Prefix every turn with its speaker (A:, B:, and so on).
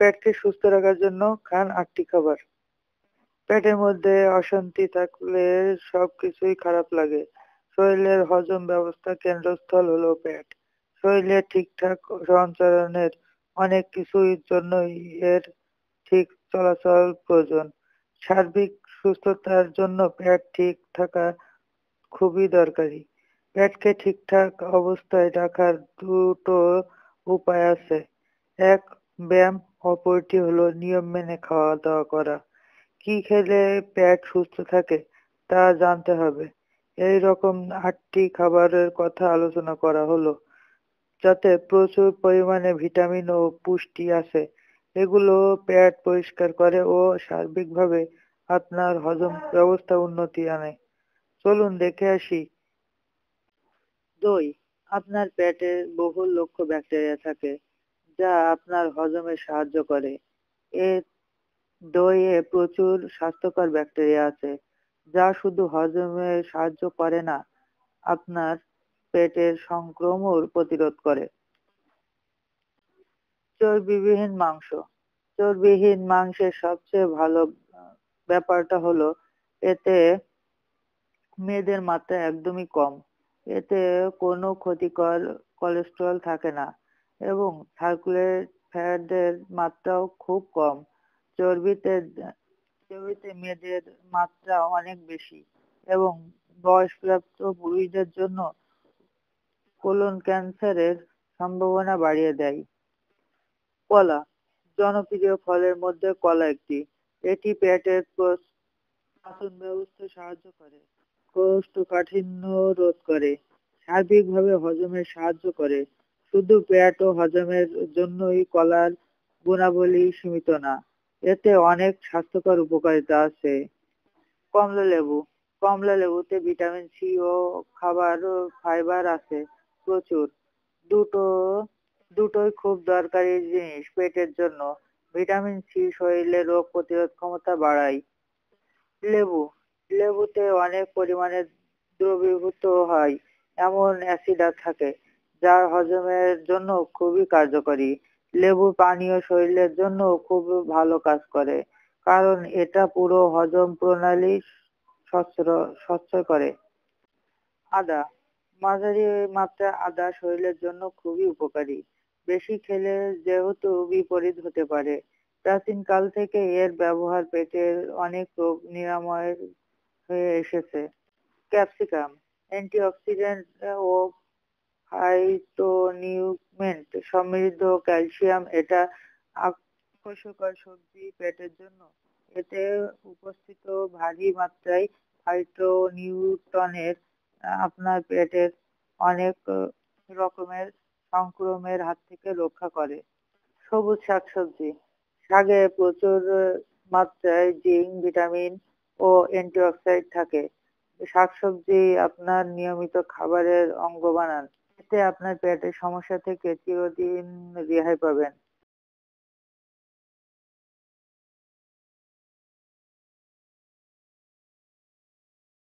A: পেটকে সুস্থ রাখার জন্য খান আটটি খাবার পেটের মধ্যে অশান্তি থাকলে সবকিছুই খারাপ লাগে শরীরের হজম ব্যবস্থা কেন্দ্রস্থল হলো পেট শরীরে ঠিকঠাক সঞ্চালনের অনেক কিছুই জন্য এর ঠিক চলাচল প্রয়োজন সার্বিক সুস্থতার জন্য পেট ঠিক থাকা খুবই দরকারি পেটকে ঠিকঠাক অবস্থায় রাখার দুটো উপায় আছে এক ব্যায়াম অপরটি হলো নিয়ম মেনে খাওয়া দাওয়া করা কি খেলে পেট সুস্থ থাকে তা জানতে হবে এই রকম আটটি খাবারের কথা আলোচনা করা হলো যাতে প্রচুর পরিমাণে ভিটামিন ও পুষ্টি আছে এগুলো পেট পরিষ্কার করে ও সার্বিকভাবে আপনার হজম ব্যবস্থা উন্নতি আনে চলুন দেখে আসি দই আপনার পেটে বহু লক্ষ ব্যাকটেরিয়া থাকে যা আপনার হজমে সাহায্য করে এ দইয়ে প্রচুর স্বাস্থ্যকর ব্যাকটেরিয়া আছে যা শুধু হজমে সাহায্য করে না আপনার পেটের সংক্রমণ প্রতিরোধ করে চর্বিবিহীন মাংস চর্বিহীন মাংসের সবচেয়ে ভালো ব্যাপারটা হলো এতে মেয়েদের মাত্রা একদমই কম এতে কোনো ক্ষতিকর কোলেস্ট্রল থাকে না এবং সার্কুলেট ফ্যাটের মাত্রাও খুব কম চর্বিতে চর্বিতে মেয়েদের মাত্রা অনেক বেশি এবং বয়সপ্রাপ্ত পুরুষদের জন্য কোলন ক্যান্সারের সম্ভাবনা বাড়িয়ে দেয় কলা জনপ্রিয় ফলের মধ্যে কলা একটি এটি পেটের পাচন ব্যবস্থা সাহায্য করে কোষ্ঠকাঠিন্য রোধ করে সার্বিকভাবে হজমে সাহায্য করে শুধু পেট ও হজমের জন্যই কলার গুণাবলী সীমিত না এতে অনেক স্বাস্থ্যকর উপকারিতা আছে কমলা লেবু কমলা লেবুতে ভিটামিন সি ও খাবার ও ফাইবার আছে প্রচুর দুটো দুটোই খুব দরকারি জিনিস পেটের জন্য ভিটামিন সি শরীরে রোগ প্রতিরোধ ক্ষমতা বাড়ায় লেবু লেবুতে অনেক পরিমাণে দ্রবীভূত হয় এমন অ্যাসিড থাকে যা হজমের জন্য খুবই কার্যকরী লেবু পানীয় শরীরের জন্য খুব ভালো কাজ করে কারণ এটা পুরো হজম প্রণালী স্বচ্ছ করে আদা মাঝারি মাত্রা আদা শরীরের জন্য খুবই উপকারী বেশি খেলে যেহেতু বিপরীত হতে পারে প্রাচীনকাল থেকে এর ব্যবহার পেটের অনেক রোগ নিরাময় হয়ে এসেছে ক্যাপসিকাম অ্যান্টিঅক্সিডেন্ট ও ফাইটোনিউট্রিয়েন্ট সমৃদ্ধ ক্যালসিয়াম এটা আকর্ষকর সবজি পেটের জন্য এতে উপস্থিত ভারী মাত্রায় ফাইটোনিউটনের আপনার পেটের অনেক রকমের সংক্রমের হাত থেকে রক্ষা করে সবুজ শাকসবজি শাকে প্রচুর মাত্রায় জিঙ্ক ভিটামিন ও অ্যান্টিঅক্সিডেন্ট থাকে শাকসবজি আপনার নিয়মিত খাবারের অঙ্গ বানান ক্ষেত্রে আপনার পেটের সমস্যা থেকে চিরদিন রেহাই পাবেন